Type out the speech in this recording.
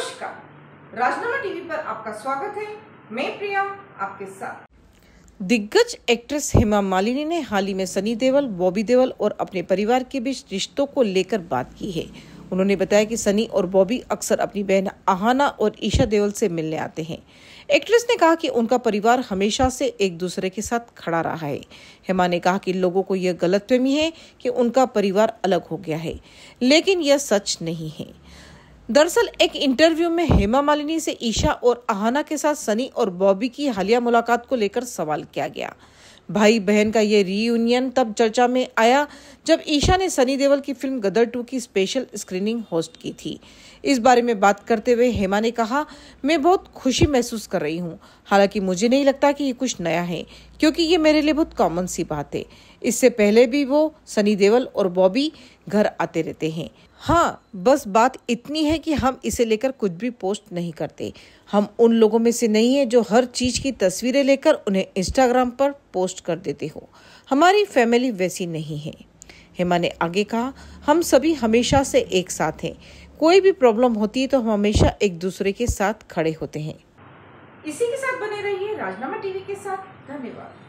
नमस्कार राजनामा टीवी पर आपका स्वागत है मैं प्रिया आपके साथ दिग्गज एक्ट्रेस हेमा मालिनी ने हाल ही में सनी देवल बॉबी देवल और अपने परिवार के बीच रिश्तों को लेकर बात की है उन्होंने बताया कि सनी और बॉबी अक्सर अपनी बहन आहाना और ईशा देवल से मिलने आते हैं एक्ट्रेस ने कहा कि उनका परिवार हमेशा से एक दूसरे के साथ खड़ा रहा है हेमा ने कहा कि लोगों को यह गलतफहमी है कि उनका परिवार अलग हो गया है लेकिन यह सच नहीं है दरअसल एक इंटरव्यू में हेमा मालिनी से ईशा और आहना के साथ सनी और बॉबी की हालिया मुलाकात को लेकर सवाल किया गया भाई बहन का ये रीयूनियन तब चर्चा में आया जब ईशा ने सनी देवल की फिल्म गदर टू की स्पेशल स्क्रीनिंग होस्ट की थी इस बारे में बात करते हुए हेमा ने कहा मैं बहुत खुशी महसूस कर रही हूँ हालांकि मुझे नहीं लगता कि ये कुछ नया है क्योंकि ये मेरे लिए बहुत कॉमन सी बात है इससे पहले भी वो सनी देवल और बॉबी घर आते रहते हैं हाँ बस बात इतनी है कि हम इसे लेकर कुछ भी पोस्ट नहीं करते हम उन लोगों में से नहीं है जो हर चीज़ की तस्वीरें लेकर उन्हें इंस्टाग्राम पर पोस्ट कर देते हो हमारी फैमिली वैसी नहीं है हेमा ने आगे कहा हम सभी हमेशा से एक साथ हैं कोई भी प्रॉब्लम होती है तो हम हमेशा एक दूसरे के साथ खड़े होते हैं इसी के साथ बने रहिए राजनामा टीवी के साथ धन्यवाद